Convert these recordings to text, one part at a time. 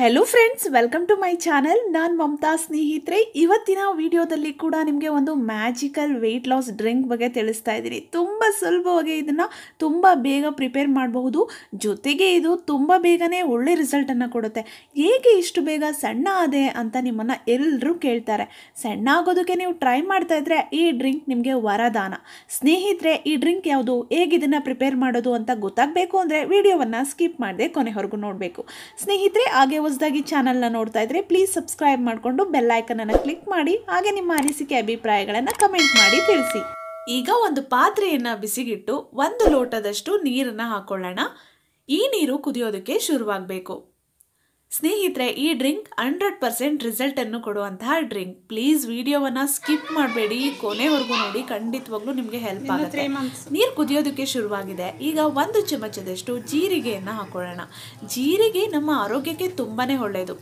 hello friends welcome to my channel ನಾನು ಮಮತಾ ಸ್ನೇಹಿತರೆ ಇವತ್ತಿನ ವಿಡಿಯೋದಲ್ಲಿ ಕೂಡ ನಿಮಗೆ ಒಂದು ಮ್ಯಾಜಿಕಲ್ ವೆಯ್ಟ್ ಲಾಸ್ ಡ್ರಿಂಕ್ ಬಗ್ಗೆ ತಿಳಿಸ್ತಾ ಇದ್ದೀನಿ ತುಂಬ ಸುಲಭವಾಗಿ ಇದನ್ನು ತುಂಬ ಬೇಗ ಪ್ರಿಪೇರ್ ಮಾಡಬಹುದು ಜೊತೆಗೆ ಇದು ತುಂಬ ಬೇಗನೆ ಒಳ್ಳೆ ರಿಸಲ್ಟನ್ನು ಕೊಡುತ್ತೆ ಹೇಗೆ ಇಷ್ಟು ಬೇಗ ಸಣ್ಣ ಅದೆ ಅಂತ ನಿಮ್ಮನ್ನು ಎಲ್ಲರೂ ಕೇಳ್ತಾರೆ ಸಣ್ಣ ಆಗೋದಕ್ಕೆ ನೀವು ಟ್ರೈ ಮಾಡ್ತಾ ಇದ್ರೆ ಈ ಡ್ರಿಂಕ್ ನಿಮಗೆ ವರದಾನ ಸ್ನೇಹಿತರೆ ಈ ಡ್ರಿಂಕ್ ಯಾವುದು ಹೇಗೆ ಇದನ್ನು ಪ್ರಿಪೇರ್ ಮಾಡೋದು ಅಂತ ಗೊತ್ತಾಗಬೇಕು ಅಂದರೆ ವಿಡಿಯೋವನ್ನು ಸ್ಕಿಪ್ ಮಾಡದೆ ಕೊನೆವರೆಗೂ ನೋಡಬೇಕು ಸ್ನೇಹಿತರೆ ಹಾಗೆ ಹೊಸದಾಗಿ ಚಾನಲ್ನ ನೋಡ್ತಾ ಇದ್ರೆ ಪ್ಲೀಸ್ ಸಬ್ಸ್ಕ್ರೈಬ್ ಮಾಡಿಕೊಂಡು ಬೆಲ್ಲೈಕನನ್ನು ಕ್ಲಿಕ್ ಮಾಡಿ ಹಾಗೆ ನಿಮ್ಮ ಅನಿಸಿಕೆ ಅಭಿಪ್ರಾಯಗಳನ್ನು ಕಮೆಂಟ್ ಮಾಡಿ ತಿಳಿಸಿ ಈಗ ಒಂದು ಪಾತ್ರೆಯನ್ನು ಬಿಸಿಗಿಟ್ಟು ಒಂದು ಲೋಟದಷ್ಟು ನೀರನ್ನು ಹಾಕ್ಕೊಳ್ಳೋಣ ಈ ನೀರು ಕುದಿಯೋದಕ್ಕೆ ಶುರುವಾಗಬೇಕು ಸ್ನೇಹಿತರೆ ಈ ಡ್ರಿಂಕ್ ಹಂಡ್ರೆಡ್ ಪರ್ಸೆಂಟ್ ರಿಸಲ್ಟನ್ನು ಕೊಡುವಂತಹ ಡ್ರಿಂಕ್ ಪ್ಲೀಸ್ ವಿಡಿಯೋವನ್ನು ಸ್ಕಿಪ್ ಮಾಡಬೇಡಿ ಕೊನೆವರೆಗೂ ನೋಡಿ ಖಂಡಿತವಾಗ್ಲೂ ನಿಮಗೆ ಹೆಲ್ಪ್ ಆಗುತ್ತೆ ನೀರು ಕುದಿಯೋದಕ್ಕೆ ಶುರುವಾಗಿದೆ ಈಗ ಒಂದು ಚಮಚದಷ್ಟು ಜೀರಿಗೆಯನ್ನು ಹಾಕೊಳ್ಳೋಣ ಜೀರಿಗೆ ನಮ್ಮ ಆರೋಗ್ಯಕ್ಕೆ ತುಂಬಾ ಒಳ್ಳೆಯದು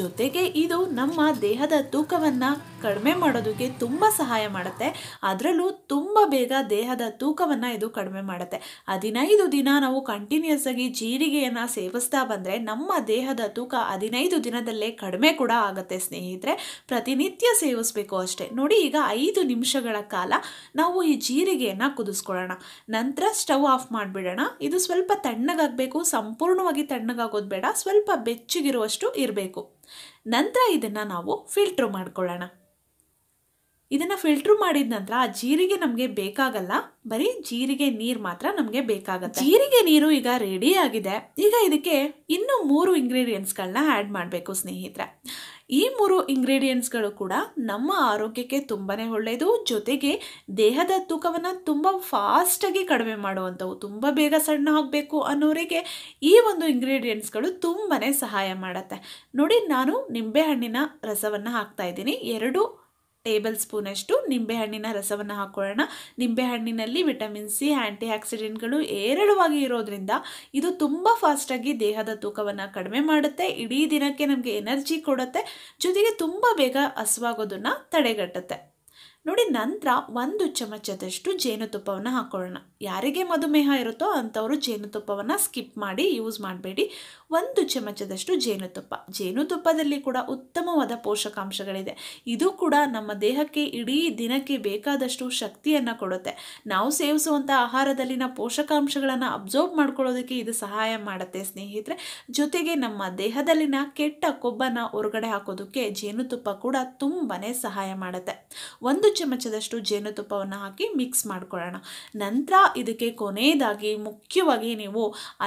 ಜೊತೆಗೆ ಇದು ನಮ್ಮ ದೇಹದ ತೂಕವನ್ನು ಕಡಿಮೆ ಮಾಡೋದಕ್ಕೆ ತುಂಬ ಸಹಾಯ ಮಾಡುತ್ತೆ ಅದರಲ್ಲೂ ತುಂಬ ಬೇಗ ದೇಹದ ತೂಕವನ್ನು ಇದು ಕಡಿಮೆ ಮಾಡುತ್ತೆ ಹದಿನೈದು ದಿನ ನಾವು ಕಂಟಿನ್ಯೂಸ್ ಆಗಿ ಜೀರಿಗೆಯನ್ನು ಸೇವಿಸ್ತಾ ಬಂದರೆ ನಮ್ಮ ದೇಹದ ತೂಕ ಹದಿನೈದು ದಿನದಲ್ಲೇ ಕಡಿಮೆ ಕೂಡ ಆಗುತ್ತೆ ಸ್ನೇಹಿತರೆ ಪ್ರತಿನಿತ್ಯ ಸೇವಿಸಬೇಕು ಅಷ್ಟೇ ನೋಡಿ ಈಗ ಐದು ನಿಮಿಷಗಳ ಕಾಲ ನಾವು ಈ ಜೀರಿಗೆಯನ್ನು ಕುದಿಸ್ಕೊಳ್ಳೋಣ ನಂತರ ಸ್ಟವ್ ಆಫ್ ಮಾಡಿಬಿಡೋಣ ಇದು ಸ್ವಲ್ಪ ತಣ್ಣಗಾಗಬೇಕು ಸಂಪೂರ್ಣವಾಗಿ ತಣ್ಣಗಾಗೋದು ಬೇಡ ಸ್ವಲ್ಪ ಬೆಚ್ಚಗಿರುವಷ್ಟು ಇರಬೇಕು ನಂತರ ಇದನ್ನು ನಾವು ಫಿಲ್ಟ್ರ್ ಮಾಡ್ಕೊಳ್ಳೋಣ ಇದನ್ನು ಫಿಲ್ಟ್ರ್ ಮಾಡಿದ ನಂತರ ಆ ಜೀರಿಗೆ ನಮಗೆ ಬೇಕಾಗಲ್ಲ ಬರೀ ಜೀರಿಗೆ ನೀರು ಮಾತ್ರ ನಮಗೆ ಬೇಕಾಗುತ್ತೆ ಜೀರಿಗೆ ನೀರು ಈಗ ರೆಡಿ ಆಗಿದೆ ಈಗ ಇದಕ್ಕೆ ಇನ್ನೂ ಮೂರು ಇಂಗ್ರೀಡಿಯೆಂಟ್ಸ್ಗಳನ್ನ ಆ್ಯಡ್ ಮಾಡಬೇಕು ಸ್ನೇಹಿತರೆ ಈ ಮೂರು ಇಂಗ್ರೀಡಿಯೆಂಟ್ಸ್ಗಳು ಕೂಡ ನಮ್ಮ ಆರೋಗ್ಯಕ್ಕೆ ತುಂಬಾ ಒಳ್ಳೆಯದು ಜೊತೆಗೆ ದೇಹದ ತೂಕವನ್ನು ತುಂಬ ಫಾಸ್ಟಾಗಿ ಕಡಿಮೆ ಮಾಡುವಂಥವು ತುಂಬ ಬೇಗ ಸಣ್ಣ ಆಗಬೇಕು ಅನ್ನೋರಿಗೆ ಈ ಒಂದು ಇಂಗ್ರೀಡಿಯೆಂಟ್ಸ್ಗಳು ತುಂಬಾ ಸಹಾಯ ಮಾಡುತ್ತೆ ನೋಡಿ ನಾನು ನಿಂಬೆಹಣ್ಣಿನ ರಸವನ್ನು ಹಾಕ್ತಾ ಇದ್ದೀನಿ ಎರಡು ಟೇಬಲ್ ಸ್ಪೂನಷ್ಟು ನಿಂಬೆಹಣ್ಣಿನ ರಸವನ್ನು ಹಾಕ್ಕೊಳ್ಳೋಣ ನಿಂಬೆಹಣ್ಣಿನಲ್ಲಿ ವಿಟಮಿನ್ ಸಿ ಆ್ಯಂಟಿ ಆಕ್ಸಿಡೆಂಟ್ಗಳು ಏರಳವಾಗಿ ಇರೋದ್ರಿಂದ ಇದು ತುಂಬ ಫಾಸ್ಟಾಗಿ ದೇಹದ ತೂಕವನ್ನು ಕಡಿಮೆ ಮಾಡುತ್ತೆ ಇಡೀ ದಿನಕ್ಕೆ ನಮಗೆ ಎನರ್ಜಿ ಕೊಡುತ್ತೆ ಜೊತೆಗೆ ತುಂಬ ಬೇಗ ಹಸುವಾಗೋದನ್ನು ತಡೆಗಟ್ಟುತ್ತೆ ನೋಡಿ ನಂತರ ಒಂದು ಚಮಚದಷ್ಟು ಜೇನುತುಪ್ಪವನ್ನು ಹಾಕೊಳ್ಳೋಣ ಯಾರಿಗೆ ಮಧುಮೇಹ ಇರುತ್ತೋ ಅಂಥವರು ಜೇನುತುಪ್ಪವನ್ನು ಸ್ಕಿಪ್ ಮಾಡಿ ಯೂಸ್ ಮಾಡಬೇಡಿ ಒಂದು ಚಮಚದಷ್ಟು ಜೇನುತುಪ್ಪ ಜೇನುತುಪ್ಪದಲ್ಲಿ ಕೂಡ ಉತ್ತಮವಾದ ಪೋಷಕಾಂಶಗಳಿದೆ ಇದು ಕೂಡ ನಮ್ಮ ದೇಹಕ್ಕೆ ಇಡೀ ದಿನಕ್ಕೆ ಬೇಕಾದಷ್ಟು ಶಕ್ತಿಯನ್ನು ಕೊಡುತ್ತೆ ನಾವು ಸೇವಿಸುವಂಥ ಆಹಾರದಲ್ಲಿನ ಪೋಷಕಾಂಶಗಳನ್ನು ಅಬ್ಸಾರ್ಬ್ ಮಾಡ್ಕೊಳ್ಳೋದಕ್ಕೆ ಇದು ಸಹಾಯ ಮಾಡುತ್ತೆ ಸ್ನೇಹಿತರೆ ಜೊತೆಗೆ ನಮ್ಮ ದೇಹದಲ್ಲಿನ ಕೆಟ್ಟ ಕೊಬ್ಬನ್ನು ಹೊರಗಡೆ ಹಾಕೋದಕ್ಕೆ ಜೇನುತುಪ್ಪ ಕೂಡ ತುಂಬಾ ಸಹಾಯ ಮಾಡುತ್ತೆ ಒಂದು ಚಮಚದಷ್ಟು ಜೇನುತುಪ್ಪವನ್ನು ಹಾಕಿ ಮಿಕ್ಸ್ ಮಾಡ್ಕೊಳ್ಳೋಣ ನಂತರ ಇದಕ್ಕೆ ಕೊನೆಯದಾಗಿ ಮುಖ್ಯವಾಗಿ ನೀವು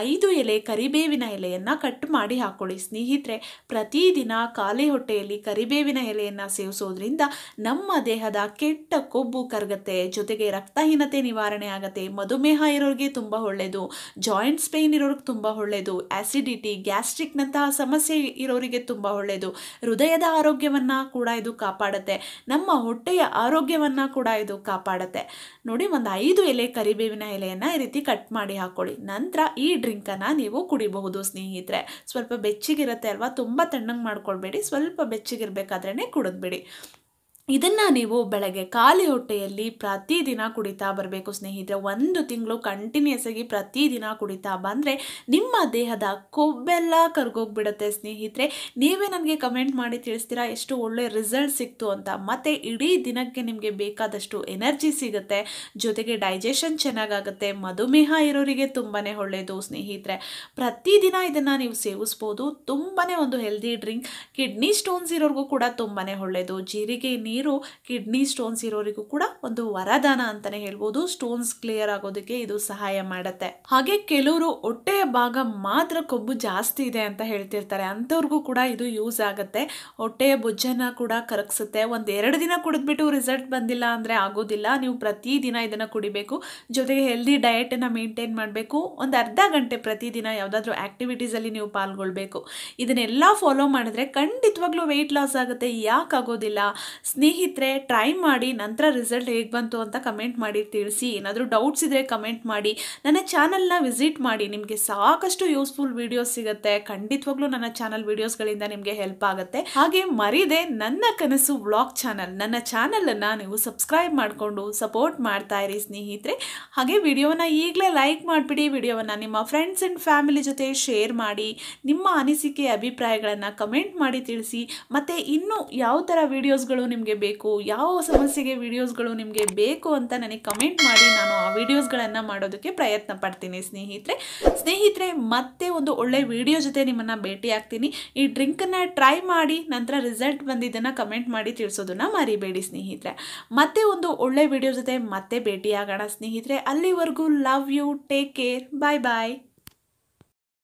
ಐದು ಎಲೆ ಕರಿಬೇವಿನ ಎಲೆಯನ್ನು ಕಟ್ ಮಾಡಿ ಹಾಕ್ಕೊಳ್ಳಿ ಸ್ನೇಹಿತರೆ ಪ್ರತಿದಿನ ಖಾಲಿ ಹೊಟ್ಟೆಯಲ್ಲಿ ಕರಿಬೇವಿನ ಎಲೆಯನ್ನು ಸೇವಿಸೋದ್ರಿಂದ ನಮ್ಮ ದೇಹದ ಕೆಟ್ಟ ಕೊಬ್ಬು ಕರಗತ್ತೆ ಜೊತೆಗೆ ರಕ್ತಹೀನತೆ ನಿವಾರಣೆ ಆಗುತ್ತೆ ಮಧುಮೇಹ ಇರೋರಿಗೆ ತುಂಬ ಒಳ್ಳೆಯದು ಜಾಯಿಂಟ್ಸ್ ಪೇಯ್ನ್ ಇರೋರಿಗೆ ತುಂಬ ಒಳ್ಳೆಯದು ಆ್ಯಸಿಡಿಟಿ ಗ್ಯಾಸ್ಟ್ರಿಕ್ನಂತಹ ಸಮಸ್ಯೆ ಇರೋರಿಗೆ ತುಂಬ ಒಳ್ಳೆಯದು ಹೃದಯದ ಆರೋಗ್ಯವನ್ನು ಕೂಡ ಇದು ಕಾಪಾಡುತ್ತೆ ನಮ್ಮ ಹೊಟ್ಟೆಯ ಆರೋಗ್ಯ ಆರೋಗ್ಯವನ್ನು ಕೂಡ ಇದು ಕಾಪಾಡುತ್ತೆ ನೋಡಿ ಒಂದು ಐದು ಎಲೆ ಕರಿಬೇವಿನ ಎಲೆಯನ್ನು ಈ ರೀತಿ ಕಟ್ ಮಾಡಿ ಹಾಕ್ಕೊಳ್ಳಿ ನಂತರ ಈ ಡ್ರಿಂಕನ್ನು ನೀವು ಕುಡಿಬಹುದು ಸ್ನೇಹಿತರೆ ಸ್ವಲ್ಪ ಬೆಚ್ಚಗಿರುತ್ತೆ ಅಲ್ವಾ ತುಂಬ ತಣ್ಣಗೆ ಮಾಡ್ಕೊಳ್ಬೇಡಿ ಸ್ವಲ್ಪ ಬೆಚ್ಚಗಿರಬೇಕಾದ್ರೇ ಕುಡಿದ್ಬಿಡಿ ಇದನ್ನು ನೀವು ಬೆಳಗ್ಗೆ ಖಾಲಿ ಹೊಟ್ಟೆಯಲ್ಲಿ ಪ್ರತಿದಿನ ಕುಡಿತಾ ಬರಬೇಕು ಸ್ನೇಹಿತರೆ ಒಂದು ತಿಂಗಳು ಕಂಟಿನ್ಯೂಸ್ ಆಗಿ ಪ್ರತಿದಿನ ಕುಡಿತಾ ಬಂದರೆ ನಿಮ್ಮ ದೇಹದ ಕೊಬ್ಬೆಲ್ಲ ಕರ್ಗೋಗ್ಬಿಡುತ್ತೆ ಸ್ನೇಹಿತರೆ ನೀವೇ ನನಗೆ ಕಮೆಂಟ್ ಮಾಡಿ ತಿಳಿಸ್ತೀರಾ ಎಷ್ಟು ಒಳ್ಳೆ ರಿಸಲ್ಟ್ ಸಿಕ್ತು ಅಂತ ಮತ್ತು ಇಡೀ ದಿನಕ್ಕೆ ನಿಮಗೆ ಬೇಕಾದಷ್ಟು ಎನರ್ಜಿ ಸಿಗುತ್ತೆ ಜೊತೆಗೆ ಡೈಜೆಷನ್ ಚೆನ್ನಾಗಾಗುತ್ತೆ ಮಧುಮೇಹ ಇರೋರಿಗೆ ತುಂಬಾ ಒಳ್ಳೆಯದು ಸ್ನೇಹಿತರೆ ಪ್ರತಿದಿನ ಇದನ್ನು ನೀವು ಸೇವಿಸ್ಬೋದು ತುಂಬಾ ಒಂದು ಹೆಲ್ದಿ ಡ್ರಿಂಕ್ ಕಿಡ್ನಿ ಸ್ಟೋನ್ಸ್ ಇರೋರಿಗೂ ಕೂಡ ತುಂಬಾ ಒಳ್ಳೆಯದು ಜೀರಿಗೆ ನೀರು ನೀರು ಕಿಡ್ನಿ ಸ್ಟೋನ್ಸ್ ಇರೋರಿಗೂ ಕೂಡ ಒಂದು ವರದಾನ ಅಂತಾನೆ ಹೇಳ್ಬೋದು ಸ್ಟೋನ್ಸ್ ಕ್ಲಿಯರ್ ಆಗೋದಕ್ಕೆ ಇದು ಸಹಾಯ ಮಾಡುತ್ತೆ ಹಾಗೆ ಕೆಲವರು ಹೊಟ್ಟೆಯ ಭಾಗ ಮಾತ್ರ ಕೊಬ್ಬು ಜಾಸ್ತಿ ಇದೆ ಅಂತ ಹೇಳ್ತಿರ್ತಾರೆ ಅಂಥವ್ರಿಗೂ ಕೂಡ ಇದು ಯೂಸ್ ಆಗುತ್ತೆ ಹೊಟ್ಟೆಯ ಬೊಜ್ಜನ್ನ ಕೂಡ ಕರಗಿಸುತ್ತೆ ಒಂದು ಎರಡು ದಿನ ಕುಡಿದ್ಬಿಟ್ಟು ರಿಸಲ್ಟ್ ಬಂದಿಲ್ಲ ಅಂದರೆ ಆಗೋದಿಲ್ಲ ನೀವು ಪ್ರತಿದಿನ ಇದನ್ನು ಕುಡಿಬೇಕು ಜೊತೆಗೆ ಹೆಲ್ದಿ ಡಯಟನ್ನು ಮೇಂಟೈನ್ ಮಾಡಬೇಕು ಒಂದು ಅರ್ಧ ಗಂಟೆ ಪ್ರತಿದಿನ ಯಾವುದಾದ್ರೂ ಆ್ಯಕ್ಟಿವಿಟೀಸಲ್ಲಿ ನೀವು ಪಾಲ್ಗೊಳ್ಬೇಕು ಇದನ್ನೆಲ್ಲ ಫಾಲೋ ಮಾಡಿದ್ರೆ ಖಂಡಿತವಾಗ್ಲೂ ವೆಯ್ಟ್ ಲಾಸ್ ಆಗುತ್ತೆ ಯಾಕಾಗೋದಿಲ್ಲ ಸ್ನೇಹ ಸ್ನೇಹಿತರೆ ಟ್ರೈ ಮಾಡಿ ನಂತರ ರಿಸಲ್ಟ್ ಹೇಗೆ ಬಂತು ಅಂತ ಕಮೆಂಟ್ ಮಾಡಿ ತಿಳಿಸಿ ಏನಾದರೂ ಡೌಟ್ಸ್ ಇದ್ದರೆ ಕಮೆಂಟ್ ಮಾಡಿ ನನ್ನ ಚಾನಲ್ನ ವಿಸಿಟ್ ಮಾಡಿ ನಿಮಗೆ ಸಾಕಷ್ಟು ಯೂಸ್ಫುಲ್ ವೀಡಿಯೋಸ್ ಸಿಗುತ್ತೆ ಖಂಡಿತವಾಗ್ಲೂ ನನ್ನ ಚಾನಲ್ ವೀಡಿಯೋಸ್ಗಳಿಂದ ನಿಮಗೆ ಹೆಲ್ಪ್ ಆಗುತ್ತೆ ಹಾಗೆ ಮರಿದೆ ನನ್ನ ಕನಸು ವ್ಲಾಗ್ ಚಾನಲ್ ನನ್ನ ಚಾನಲನ್ನು ನೀವು ಸಬ್ಸ್ಕ್ರೈಬ್ ಮಾಡಿಕೊಂಡು ಸಪೋರ್ಟ್ ಮಾಡ್ತಾ ಇರಿ ಸ್ನೇಹಿತರೆ ಹಾಗೆ ವಿಡಿಯೋನ ಈಗಲೇ ಲೈಕ್ ಮಾಡಿಬಿಡಿ ವಿಡಿಯೋವನ್ನು ನಿಮ್ಮ ಫ್ರೆಂಡ್ಸ್ ಆ್ಯಂಡ್ ಫ್ಯಾಮಿಲಿ ಜೊತೆ ಶೇರ್ ಮಾಡಿ ನಿಮ್ಮ ಅನಿಸಿಕೆ ಅಭಿಪ್ರಾಯಗಳನ್ನು ಕಮೆಂಟ್ ಮಾಡಿ ತಿಳಿಸಿ ಮತ್ತು ಇನ್ನೂ ಯಾವ ಥರ ವೀಡಿಯೋಸ್ಗಳು ನಿಮಗೆ ನಿಮಗೆ ಬೇಕು ಯಾವ ಸಮಸ್ಯೆಗೆ ವಿಡಿಯೋಸ್ಗಳು ನಿಮಗೆ ಬೇಕು ಅಂತ ನನಗೆ ಕಮೆಂಟ್ ಮಾಡಿ ನಾನು ಆ ವಿಡಿಯೋಸ್ಗಳನ್ನು ಮಾಡೋದಕ್ಕೆ ಪ್ರಯತ್ನ ಪಡ್ತೀನಿ ಸ್ನೇಹಿತರೆ ಸ್ನೇಹಿತರೆ ಮತ್ತೆ ಒಂದು ಒಳ್ಳೆ ವಿಡಿಯೋ ಜೊತೆ ನಿಮ್ಮನ್ನು ಭೇಟಿ ಆಗ್ತೀನಿ ಈ ಡ್ರಿಂಕನ್ನು ಟ್ರೈ ಮಾಡಿ ನಂತರ ರಿಸಲ್ಟ್ ಬಂದಿದ್ದನ್ನು ಕಮೆಂಟ್ ಮಾಡಿ ತಿಳಿಸೋದನ್ನು ಮರಿಬೇಡಿ ಸ್ನೇಹಿತರೆ ಮತ್ತೆ ಒಂದು ಒಳ್ಳೆ ವಿಡಿಯೋ ಜೊತೆ ಮತ್ತೆ ಭೇಟಿಯಾಗೋಣ ಸ್ನೇಹಿತರೆ ಅಲ್ಲಿವರೆಗೂ love you take care bye bye